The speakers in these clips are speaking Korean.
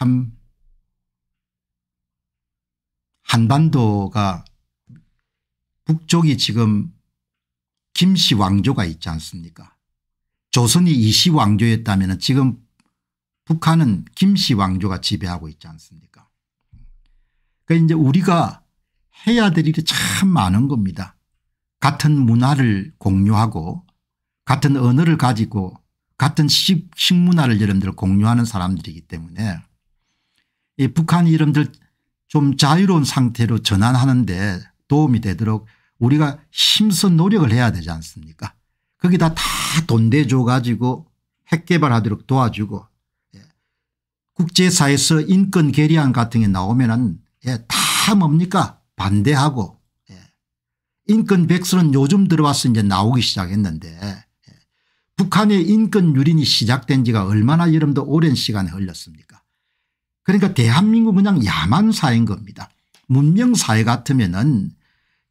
참 한반도가 북쪽이 지금 김씨 왕조가 있지 않습니까 조선이 이씨 왕조였다면 지금 북한은 김씨 왕조가 지배하고 있지 않습니까 그러니까 이제 우리가 해야 될 일이 참 많은 겁니다. 같은 문화를 공유하고 같은 언어를 가지고 같은 식문화를 여러분들 공유하는 사람들이기 때문에 이 북한 이름들 좀 자유로운 상태로 전환하는데 도움이 되도록 우리가 힘쓴 노력을 해야 되지 않습니까 거기다 다 돈 대줘 가지고 핵개발하도록 도와주고 예. 국제사에서 인권 결의안 같은 게 나오면 은 예. 다 뭡니까 반대하고 예. 인권 백서는 요즘 들어와서 이제 나오기 시작했는데 예. 북한의 인권 유린이 시작된 지가 얼마나 여러분도 오랜 시간이 흘렸습니까 그러니까 대한민국 그냥 야만 사회인 겁니다. 문명사회 같으면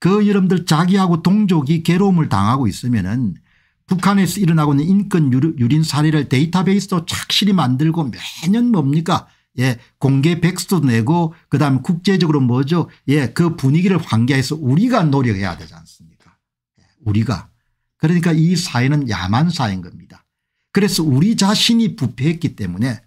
은그 여러분들 자기하고 동족이 괴로움을 당하고 있으면 은 북한에서 일어나고 있는 인권 유린 사례를 데이터베이스도 착실히 만들고 매년 뭡니까 예, 공개 백수도 내고 그다음 국제적으로 뭐죠 예, 그 분위기를 환기해서 우리가 노력해야 되지 않습니까 예, 우리가 그러니까 이 사회는 야만 사회인 겁니다. 그래서 우리 자신이 부패했기 때문에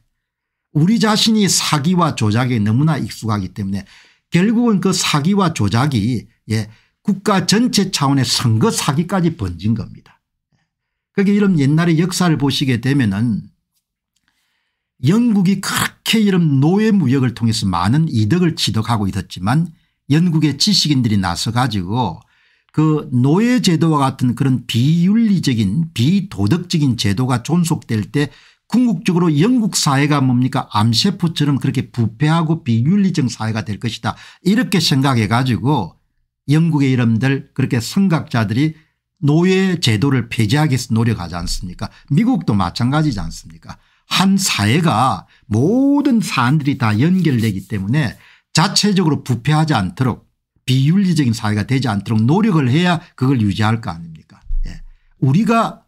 우리 자신이 사기와 조작에 너무나 익숙하기 때문에 결국은 그 사기와 조작이 예, 국가 전체 차원의 선거 사기까지 번진 겁니다. 그게 이런 옛날의 역사를 보시게 되면은 영국이 그렇게 이런 노예 무역을 통해서 많은 이득을 취득하고 있었지만 영국의 지식인들이 나서 가지고 그 노예 제도와 같은 그런 비윤리적인 비도덕적인 제도가 존속될 때 궁극적으로 영국 사회가 뭡니까 암세포처럼 그렇게 부패하고 비윤리적 사회가 될 것이다 이렇게 생각해 가지고 영국의 이름들 그렇게 선각자들이 노예 제도를 폐지하기 위해서 노력하지 않습니까 미국도 마찬가지지 않습니까 한 사회가 모든 사안들이 다 연결되기 때문에 자체적으로 부패하지 않도록 비윤리적인 사회가 되지 않도록 노력을 해야 그걸 유지할 거 아닙니까 예. 우리가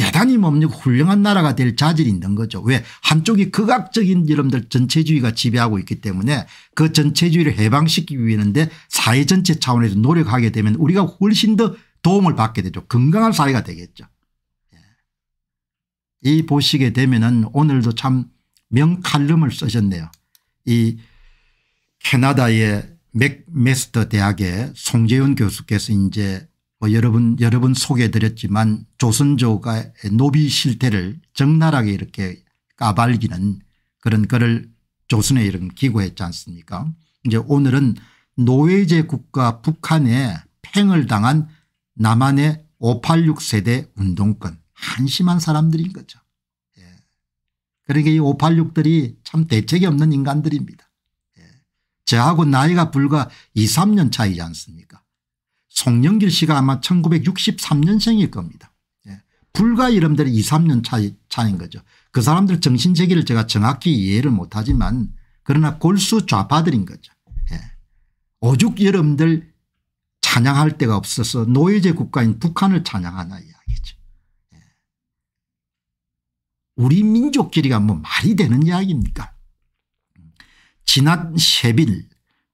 대단히 뭡니까 훌륭한 나라가 될 자질이 있는 거죠. 왜 한쪽이 극악적인 여러분들 전체주의가 지배하고 있기 때문에 그 전체주의를 해방시키기 위해는 사회 전체 차원에서 노력하게 되면 우리가 훨씬 더 도움을 받게 되죠. 건강한 사회가 되겠죠. 예. 이 보시게 되면은 오늘도 참 명칼럼을 쓰셨네요. 이 캐나다의 맥메스터 대학의 송재윤 교수께서 이제 뭐 여러분 여러 분 소개해드렸지만 조선조가 노비 실태를 적나라하게 이렇게 까발기는 그런 글을 조선에 이런 기고했지 않습니까 이제 오늘은 노예제 국가 북한에 팽을 당한 남한의 586 세대 운동권 한심한 사람들인 거죠. 예. 그러니까 이 586들이 참 대책이 없는 인간들입니다. 예. 저하고 나이가 불과 2, 3년 차이지 않습니까 송영길 씨가 아마 1963년생일 겁니다. 예. 불과 이름들이 2, 3년 차이, 차인 거죠. 그 사람들 정신세계를 제가 정확히 이해를 못하지만 그러나 골수 좌파들인 거죠. 예. 오죽 여러분들 찬양할 데가 없어서 노예제 국가인 북한을 찬양하냐 이야기죠. 예. 우리 민족끼리가 뭐 말이 되는 이야기입니까 지난 10일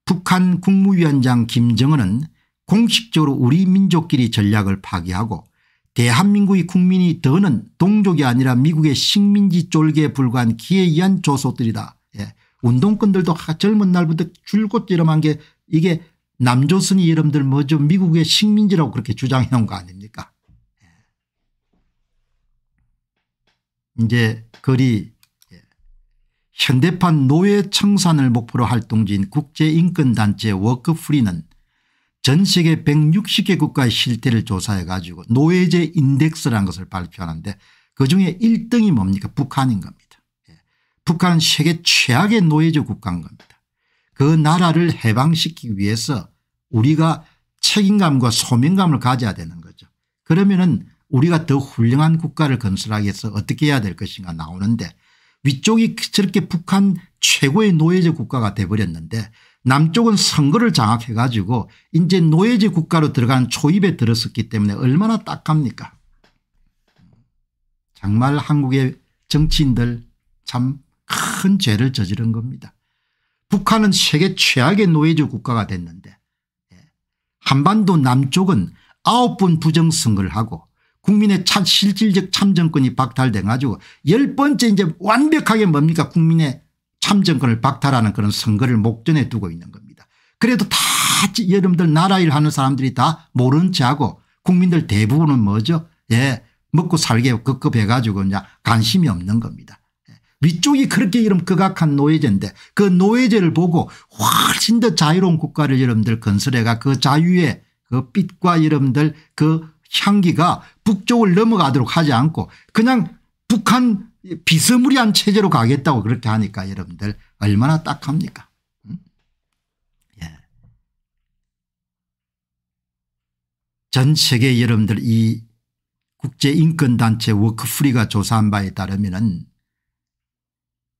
북한 국무위원장 김정은은 공식적으로 우리 민족끼리 전략을 파기하고 대한민국의 국민이 더는 동족이 아니라 미국의 식민지 쫄개에 불과한 기에 의한 조소들이다. 예. 운동권들도 젊은 날부터 줄곧 이름한 게 이게 남조선이 이름들 뭐죠 미국의 식민지라고 그렇게 주장해온 거 아닙니까 예. 이제 거리 예. 현대판 노예 청산을 목표로 활동 중인 국제인권단체 워크프리는 전 세계 160개 국가의 실태를 조사해 가지고 노예제 인덱스라는 것을 발표하는데 그중에 1등이 뭡니까 북한인 겁니다. 예. 북한은 세계 최악의 노예제 국가인 겁니다. 그 나라를 해방시키기 위해서 우리가 책임감과 소명감을 가져야 되는 거죠. 그러면은 우리가 더 훌륭한 국가를 건설하기 위해서 어떻게 해야 될 것인가 나오는데 위쪽이 저렇게 북한 최고의 노예제 국가가 돼버렸는데 남쪽은 선거를 장악해 가지고 이제 노예제 국가로 들어간 초입에 들었었기 때문에 얼마나 딱합니까 정말 한국의 정치인들 참 큰 죄를 저지른 겁니다. 북한은 세계 최악의 노예제 국가가 됐는데 예, 한반도 남쪽은 아홉 번 부정선거를 하고 국민의 참 실질적 참정권이 박탈돼 가지고 열 번째 이제 완벽하게 뭡니까 국민의 참정권을 박탈하는 그런 선거를 목전에 두고 있는 겁니다. 그래도 다 여러분들 나라일 하는 사람들이 다 모른 체하고 국민들 대부분은 뭐죠 예 먹고 살게 급급해 가지고 관심이 없는 겁니다. 예, 위쪽이 그렇게 이런 극악한 노예제인데 그 노예제를 보고 훨씬 더 자유로운 국가를 여러분들 건설해가 그 자유의 그 빛과 여러분들 그 향기가 북쪽을 넘어가도록 하지 않고 그냥 북한 비스무리한 체제로 가겠다고 그렇게 하니까 여러분들 얼마나 딱합니까 음? 예. 전 세계 여러분들 이 국제인권단체 워크프리가 조사한 바에 따르면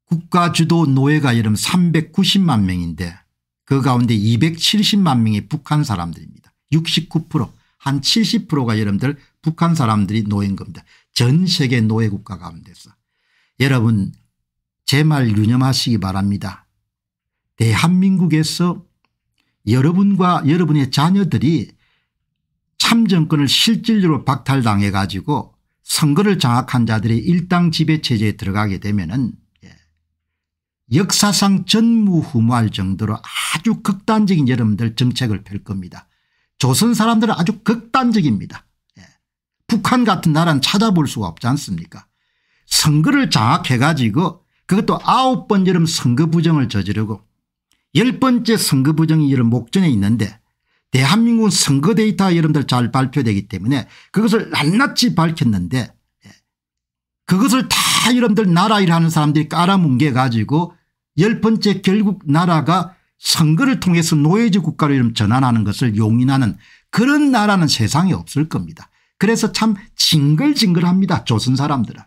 국가주도 노예가 여러분 390만 명인데 그 가운데 270만 명이 북한 사람들입니다. 69%한 70%가 여러분들 북한 사람들이 노예인 겁니다. 전 세계 노예국가 가운데서 여러분 제 말 유념하시기 바랍니다. 대한민국에서 여러분과 여러분의 자녀들이 참정권을 실질적으로 박탈당해 가지고 선거를 장악한 자들의 일당 지배체제에 들어가게 되면 은 예, 역사상 전무후무할 정도로 아주 극단적인 여러분들 정책을 펼 겁니다. 조선 사람들은 아주 극단적입니다. 예, 북한 같은 나라는 찾아볼 수가 없지 않습니까 선거를 장악해가지고 그것도 아홉 번 여름 선거 부정을 저지르고 열 번째 선거 부정이 이름 목전에 있는데 대한민국 선거 데이터 여러분들 잘 발표되기 때문에 그것을 낱낱이 밝혔는데 예, 그것을 다 여러분들 나라 일하는 사람들이 깔아뭉개 가지고 열 번째 결국 나라가 선거를 통해서 노예제 국가로 이름 전환하는 것을 용인하는 그런 나라는 세상에 없을 겁니다. 그래서 참 징글징글합니다. 조선 사람들은.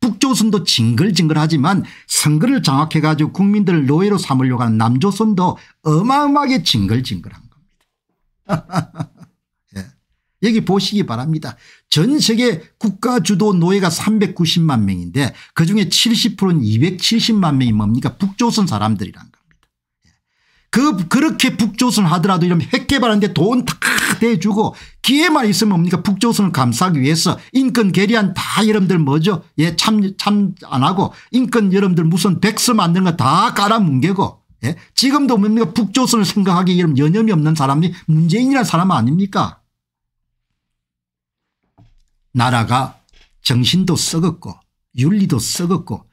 북조선도 징글징글하지만 선거를 장악해 가지고 국민들을 노예로 삼으려고 하는 남조선도 어마어마하게 징글징글한 겁니다. 예. 여기 보시기 바랍니다. 전 세계 국가 주도 노예가 390만 명인데 그중에 70%는 270만 명이 뭡니까 북조선 사람들이란 그 그렇게 북조선 하더라도 이런 핵개발한는데돈 다 대주고 기회만 있으면 뭡니까 북조선을 감싸기 위해서 인권 개리안 다 여러분들 뭐죠 예참참 안 하고 인권 여러분들 무슨 백서 만든 거다 깔아뭉개고 예 지금도 뭡니까 북조선을 생각하기 여러분 여념이 없는 사람이 문재인이라는 사람 아닙니까 나라가 정신도 썩었고 윤리도 썩었고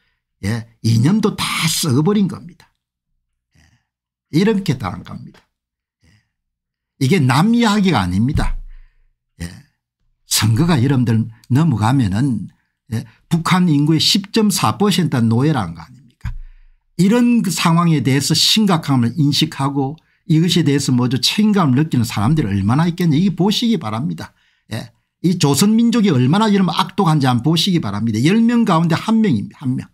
예 이념도 다 썩어버린 겁니다. 이렇게 당한 겁니다. 예. 이게 남 이야기가 아닙니다. 예. 선거가 여러분들 넘어가면은 예. 북한 인구의 10.4%가 노예라는 거 아닙니까 이런 그 상황에 대해서 심각함을 인식하고 이것에 대해서 먼저 책임감을 느끼는 사람들이 얼마나 있겠냐 이게 보시기 바랍니다. 예. 이 조선민족이 얼마나 이런 악독한지 한번 보시기 바랍니다. 10명 가운데 1명입니다. 1명.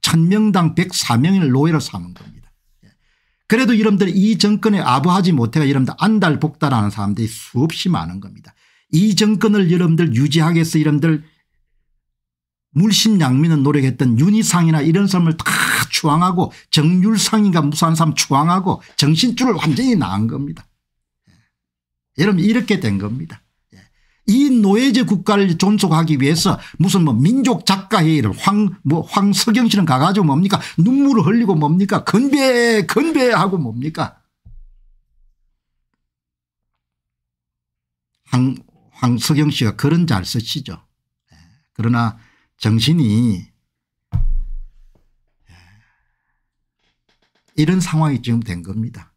1000명당 예. 104명을 노예로 삼은 겁니다. 그래도 여러분들 이 정권에 아부하지 못해가 여러분들 안달복달하는 사람들이 수없이 많은 겁니다. 이 정권을 여러분들 유지하기 위해서 여러분들 물심양민은 노력했던 윤희상이나 이런 사람을 다 추앙하고 정률상인가 무사한 사람 추앙하고 정신줄을 완전히 나은 겁니다. 예. 여러분 이렇게 된 겁니다. 이 노예제 국가를 존속하기 위해서 무슨 뭐 민족 작가회의를 황, 뭐 황석영 씨는 가가지고 뭡니까 눈물을 흘리고 뭡니까 건배, 건배하고 뭡니까 황, 황석영 씨가 그런 잘 쓰시죠. 예, 그러나 정신이 예, 이런 상황이 지금 된 겁니다.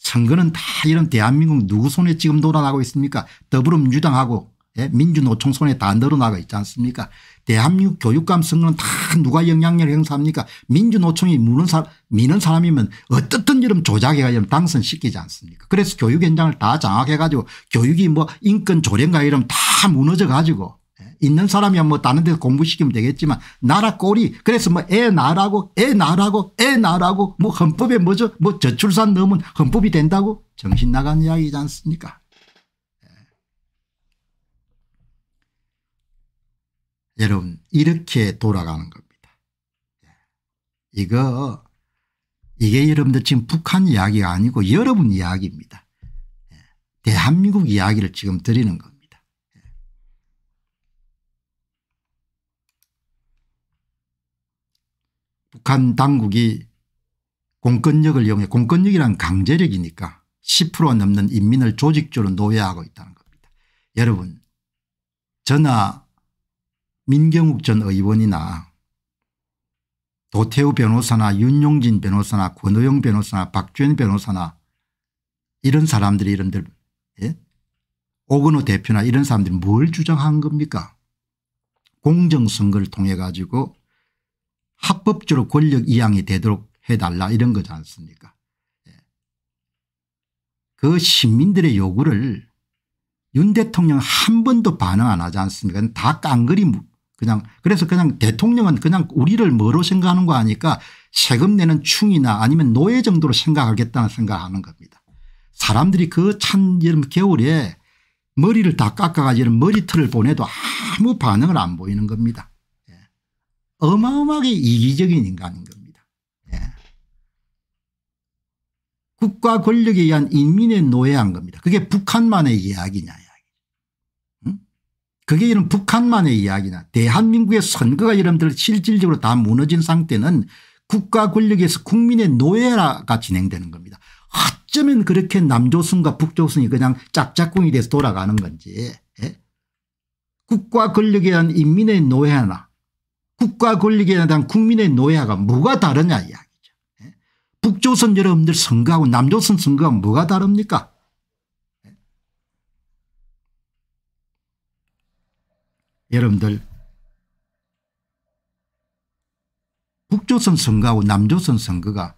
선거는 다 이런 대한민국 누구 손에 지금 놀아나고 있습니까 더불어민주당하고 예? 민주노총 손에 다 늘어나고 있지 않습니까 대한민국 교육감 선거는 다 누가 영향력을 행사합니까 민주노총이 무는 사람 미는 사람이면 어떻든 이런 조작해가 이런 당선시키지 않습니까 그래서 교육 현장을 다 장악해 가지고 교육이 뭐 인권 조련가 이러면 다 무너져 가지고 있는 사람이야 뭐 다른 데서 공부시키면 되겠지만 나라 꼴이 그래서 뭐애 나라고 애 나라고 애 나라고 뭐 헌법에 뭐죠 뭐 저출산 넘은 헌법이 된다고 정신 나간 이야기지 않습니까 예. 여러분 이렇게 돌아가는 겁니다 예. 이거 이게 여러분들 지금 북한 이야기가 아니고 여러분 이야기입니다 예. 대한민국 이야기를 지금 드리는 거 북한 당국이 공권력을 이용해 공권력이란 강제력이니까 10% 넘는 인민을 조직적으로 노예하고 있다는 겁니다. 여러분 전나 민경욱 전 의원이나 도태우 변호사나 윤용진 변호사나 권호영 변호사나 박주현 변호사나 이런 사람들이 이런들 예? 오건호 대표나 이런 사람들이 뭘 주장한 겁니까 공정선거를 통해 가지고 합법적으로 권력 이양이 되도록 해달라 이런 거지 않습니까 예. 그 시민들의 요구를 윤 대통령 한 번도 반응 안 하지 않습니까 다 깡그리 그냥 그래서 그냥 대통령은 그냥 우리를 뭐로 생각하는 거 아니까 세금 내는 충이나 아니면 노예 정도로 생각하겠다는 생각하는 겁니다. 사람들이 그 찬 여름 겨울에 머리를 다 깎아가지고 머리털을 보내도 아무 반응을 안 보이는 겁니다. 어마어마하게 이기적인 인간인 겁니다. 예. 국가 권력에 의한 인민의 노예한 겁니다. 그게 북한만의 이야기냐. 응? 그게 이런 북한만의 이야기나 대한민국의 선거가 여러분들 실질적으로 다 무너진 상태는 국가 권력에서 국민의 노예가 진행되는 겁니다. 어쩌면 그렇게 남조선과 북조선이 그냥 짝짝꿍이 돼서 돌아가는 건지 예? 국가 권력에 대한 인민의 노예나 국가 권력에 대한 국민의 노예가 뭐가 다르냐 이야기죠. 예? 북조선 여러분들 선거하고 남조선 선거하고 뭐가 다릅니까? 예? 여러분들 북조선 선거하고 남조선 선거가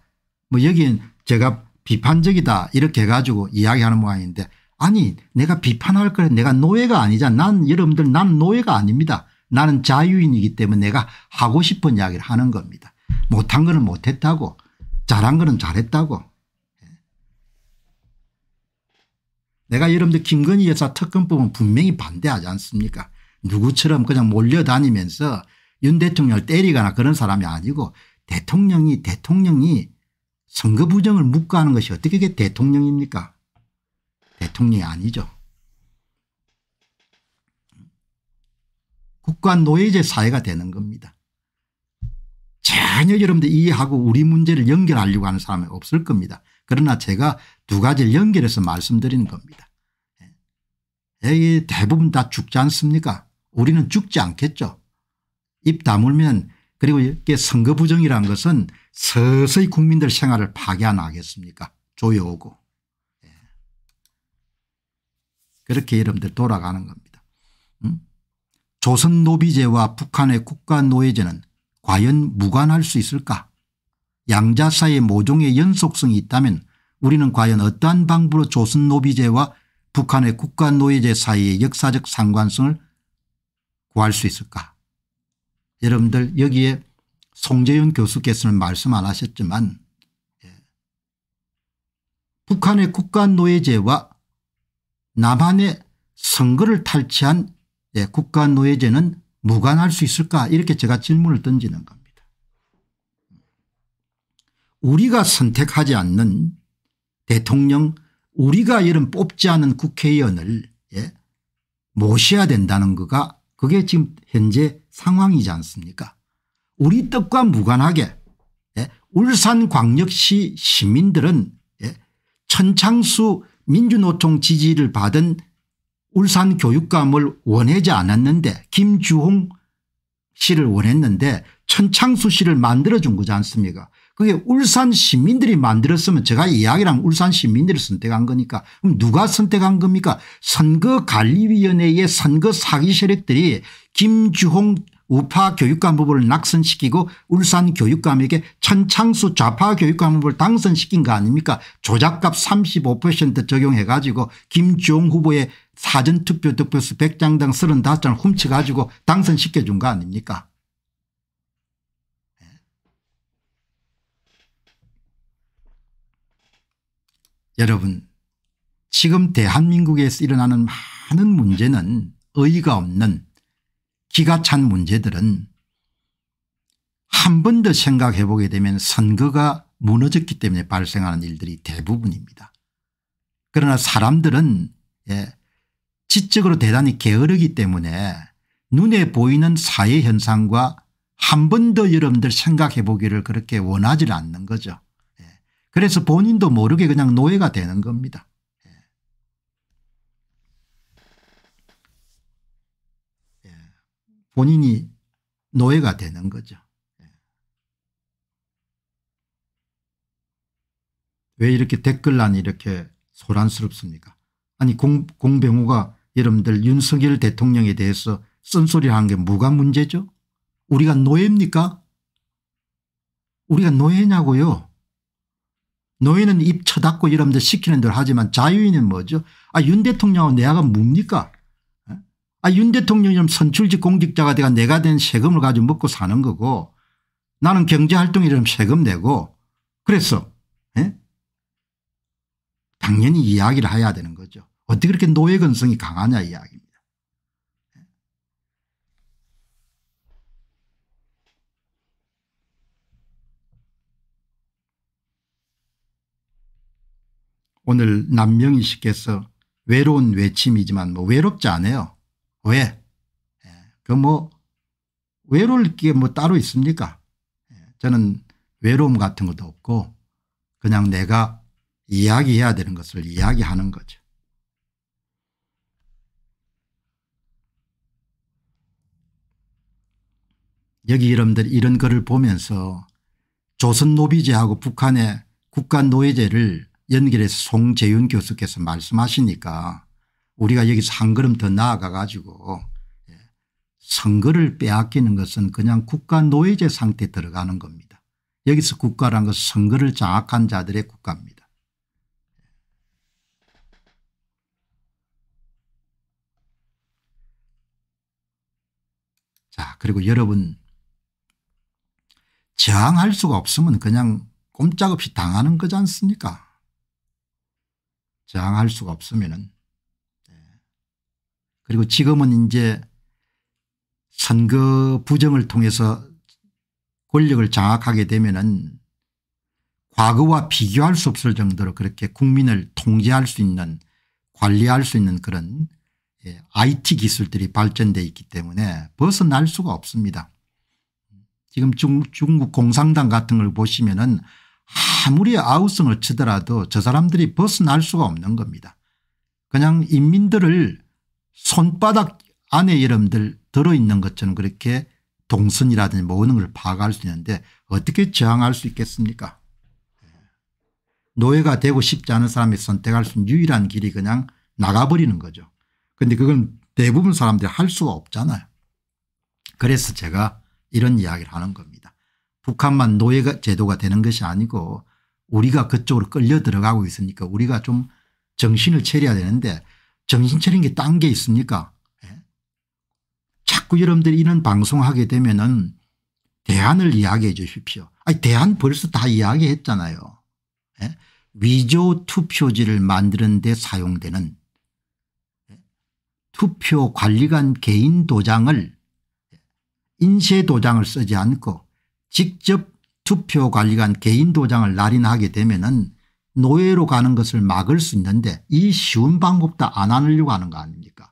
뭐 여기엔 제가 비판적이다 이렇게 해가지고 이야기하는 모양인데 아니 내가 비판할 거래 내가 노예가 아니잖아 난 여러분들 난 노예가 아닙니다. 나는 자유인이기 때문에 내가 하고 싶은 이야기를 하는 겁니다. 못한 거는 못했다고 잘한 거는 잘했다고 내가 여러분들 김건희 여사 특검법은 분명히 반대하지 않습니까 누구처럼 그냥 몰려다니면서 윤 대통령을 때리거나 그런 사람이 아니고 대통령이 대통령이 선거 부정을 묵과하는 것이 어떻게 대통령입니까 대통령이 아니죠. 국가 노예제 사회가 되는 겁니다. 전혀 여러분들 이해하고 우리 문제를 연결하려고 하는 사람은 없을 겁니다. 그러나 제가 두 가지를 연결해서 말씀드리는 겁니다. 에이, 예. 대부분 다 죽지 않습니까 우리는 죽지 않겠죠. 입 다물면 그리고 이게 선거 부정이라 것은 서서히 국민들 생활을 파괴 하겠습니까 조여오고. 예. 그렇게 여러분들 돌아가는 겁니다. 조선 노비제와 북한의 국가노예제는 과연 무관할 수 있을까 양자사의 모종의 연속성이 있다면 우리는 과연 어떠한 방법으로 조선 노비제와 북한의 국가노예제 사이의 역사적 상관성을 구할 수 있을까 여러분들 여기에 송재윤 교수께서는 말씀 안 하셨지만 예. 북한의 국가노예제와 남한의 선거를 탈취한 예, 국가 노예제는 무관할 수 있을까 이렇게 제가 질문을 던지는 겁니다. 우리가 선택하지 않는 대통령 우리가 이런 뽑지 않은 국회의원을 예, 모셔야 된다는 거가 그게 지금 현재 상황이지 않습니까 우리 뜻과 무관하게 예, 울산광역시 시민들은 예, 천창수 민주노총 지지를 받은 울산 교육감을 원하지 않았는데 김주홍 씨를 원했는데 천창수 씨를 만들어준 거지 않습니까 그게 울산 시민들이 만들었으면 제가 이야기랑 울산 시민들이 선택한 거니까 그럼 누가 선택한 겁니까 선거관리위원회의 선거 사기 세력들이 김주홍 우파 교육감 후보를 낙선시키고 울산 교육감에게 천창수 좌파 교육감 후보를 당선시킨 거 아닙니까 조작값 35% 적용해 가지고 김주홍 후보의 사전투표 득표수 100장당 35장을 훔쳐가지고 당선시켜준 거 아닙니까 예. 여러분 지금 대한민국에서 일어나는 많은 문제는 의의가 없는 기가 찬 문제들은 한 번 더 생각해 보게 되면 선거가 무너졌기 때문에 발생하는 일들이 대부분입니다. 그러나 사람들은 예, 지적으로 대단히 게으르기 때문에 눈에 보이는 사회 현상과 한 번 더 여러분들 생각해 보기를 그렇게 원하지 않는 거죠. 예. 그래서 본인도 모르게 그냥 노예가 되는 겁니다. 예. 예. 본인이 노예가 되는 거죠. 왜 이렇게 댓글란이 이렇게 소란스럽습니까 아니 공, 공병호가 여러분들 윤석열 대통령에 대해서 쓴소리를 한게 뭐가 문제죠? 우리가 노예입니까? 우리가 노예냐고요. 노예는 입 쳐닫고 여러분들 시키는 대로 하지만 자유인은 뭐죠? 아 윤 대통령하고 내가 뭡니까? 아 윤 대통령이면 선출직 공직자가 돼가 내가 된 세금을 가지고 먹고 사는 거고 나는 경제활동이라면 세금 내고 그래서 당연히 이야기를 해야 되는 거죠. 어떻게 그렇게 노예 근성이 강하냐 이야기입니다. 오늘 남명희 씨께서 외로운 외침이지만 뭐 외롭지 않아요. 왜? 예, 그뭐 외로울 게 뭐 따로 있습니까? 예, 저는 외로움 같은 것도 없고 그냥 내가 이야기해야 되는 것을 이야기하는 거죠. 여기 여러분들 이런 거를 보면서 조선 노비제하고 북한의 국가 노예제를 연결해서 송재윤 교수께서 말씀하시니까 우리가 여기서 한 걸음 더 나아가 가지고 예, 선거를 빼앗기는 것은 그냥 국가 노예제 상태에 들어가는 겁니다. 여기서 국가란 것은 선거를 장악한 자들의 국가입니다. 자 그리고 여러분 저항할 수가 없으면 그냥 꼼짝없이 당하는 거지 않습니까 저항할 수가 없으면은 네. 그리고 지금은 이제 선거 부정을 통해서 권력을 장악하게 되면은 과거와 비교할 수 없을 정도로 그렇게 국민을 통제할 수 있는 관리할 수 있는 그런 IT 예, 기술들이 발전되어 있기 때문에 벗어날 수가 없습니다. 지금 중, 중국 공산당 같은 걸 보시면은 아무리 아우성을 치더라도 저 사람들이 벗어날 수가 없는 겁니다. 그냥 인민들을 손바닥 안에 이름들 들어있는 것처럼 그렇게 동선이라든지 모든걸 파악할 수 있는데 어떻게 저항할 수 있겠습니까 예. 노예가 되고 싶지 않은 사람이 선택할 수 있는 유일한 길이 그냥 나가버리는 거죠. 그런데 그건 대부분 사람들이 할 수가 없잖아요. 그래서 제가 이런 이야기를 하는 겁니다. 북한만 노예 가 제도가 되는 것이 아니고 우리가 그쪽으로 끌려 들어가고 있으니까 우리가 좀 정신을 차려야 되는데 정신 차린 게 딴 게 있습니까 예? 자꾸 여러분들이 이런 방송하게 되면 은 대안을 이야기해 주십시오. 아니 대안 벌써 다 이야기했잖아요. 예? 위조 투표지를 만드는 데 사용되는 예? 투표 관리관 개인 도장을 인쇄 도장을 쓰지 않고 직접 투표관리관 개인 도장을 날인하게 되면 은 노예로 가는 것을 막을 수 있는데 이 쉬운 방법도 안 하려고 하는 거 아닙니까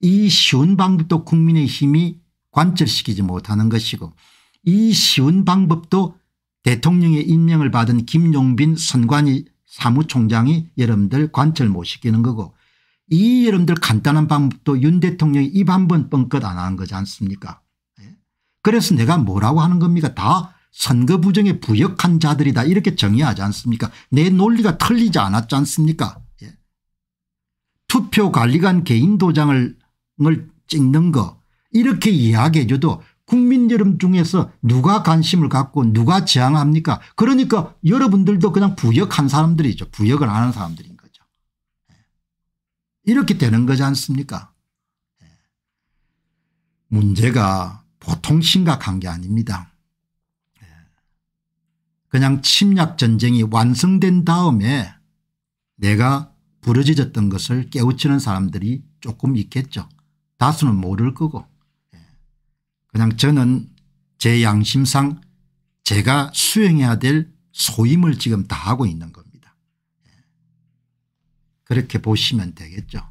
이 쉬운 방법도 국민의힘이 관철시키지 못하는 것이고 이 쉬운 방법도 대통령의 임명을 받은 김용빈 선관위 사무총장이 여러분들 관철 못 시키는 거고 이 여러분들 간단한 방법도 윤 대통령이 입 한 번 뻥끗 안 하는 거지 않습니까 그래서 내가 뭐라고 하는 겁니까 다 선거 부정에 부역한 자들이다 이렇게 정의하지 않습니까 내 논리가 틀리지 않았지 않습니까 예. 투표관리관 개인 도장을 찍는 거 이렇게 이야기해 줘도 국민 여름 중에서 누가 관심을 갖고 누가 지향합니까 그러니까 여러분들도 그냥 부역한 사람들이죠 부역을 하는 사람들인 거죠 예. 이렇게 되는 거지 않습니까 예. 문제가 보통 심각한 게 아닙니다. 예. 그냥 침략전쟁이 완성된 다음에 내가 부러지졌던 것을 깨우치는 사람들이 조금 있겠죠. 다수는 모를 거고 예. 그냥 저는 제 양심상 제가 수행해야 될 소임을 지금 다 하고 있는 겁니다. 예. 그렇게 보시면 되겠죠.